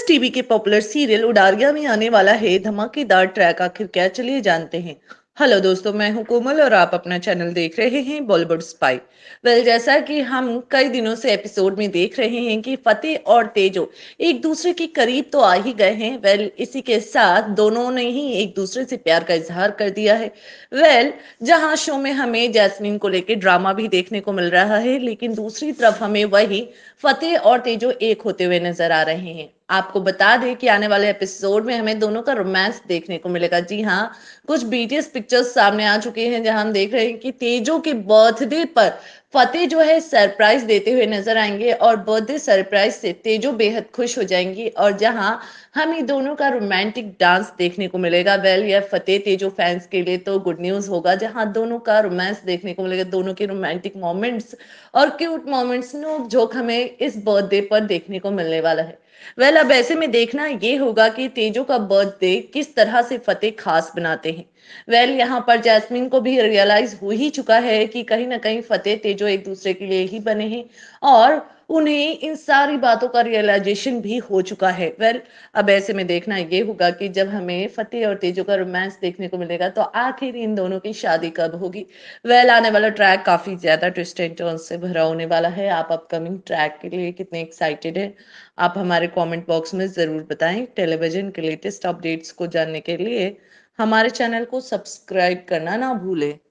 किस टीवी के popular serial Udaariyan में आने वाला है धमाकेदार ट्रैक आखिर क्या चलिए जानते हैं हेलो दोस्तों मैं हूं कोमल और आप अपना चैनल देख रहे हैं बॉलीवुड स्पाई वेल well, जैसा कि हम कई दिनों से एपिसोड में देख रहे हैं कि फतेह और तेजो एक दूसरे के करीब तो आ ही गए हैं वेल well, इसी के साथ दोनों ने ही एक दूसरे से प्यार का इजहार कर दिया है वेल well, जहां शो में हमें जैस्मिन को लेकर ड्रामा भी देखने को मिल रहा है लेकिन दूसरी तरफ हमें वही फतेह और तेजो एक होते हुए नजर आ रहे हैं आपको बता दें कि आने वाले एपिसोड में हमें दोनों का रोमांस देखने को मिलेगा जी हाँ कुछ बीटीएस पिक्चर्स सामने आ चुके हैं जहां हम देख रहे हैं कि तेजो के बर्थडे पर फतेह जो है सरप्राइज देते हुए नजर आएंगे और बर्थडे सरप्राइज से तेजो बेहद खुश हो जाएंगी और जहां हमें दोनों का रोमांटिक डांस देखने को मिलेगा वेल यह फतेह तेजो फैंस के लिए तो गुड न्यूज होगा जहां दोनों का रोमांस देखने को मिलेगा दोनों के रोमांटिक मोमेंट्स और क्यूट मोमेंट्स नोक झोंक हमें इस बर्थडे पर देखने को मिलने वाला है वेल अब ऐसे में देखना ये होगा कि तेजो का बर्थडे किस तरह से फतेह खास बनाते हैं वेल well, यहाँ पर जैस्मिन को भी रियलाइज हो ही चुका है कि कहीं ना कहीं फतेह तेजो एक दूसरे के लिए ही बने हैं और उन्हें इन सारी बातों का रियलाइजेशन भी हो चुका है वेल well, अब ऐसे में देखना ये होगा कि जब हमें फतेह और तेजो का रोमांस देखने को मिलेगा तो आखिर इन दोनों की शादी कब होगी वेल well, आने वाला ट्रैक काफी ज्यादा ट्विस्ट एंड टर्न से भरा होने वाला है आप अपकमिंग ट्रैक के लिए कितने एक्साइटेड है आप हमारे कॉमेंट बॉक्स में जरूर बताएं टेलीविजन के लेटेस्ट अपडेट्स को जानने के लिए हमारे चैनल को सब्सक्राइब करना ना भूलें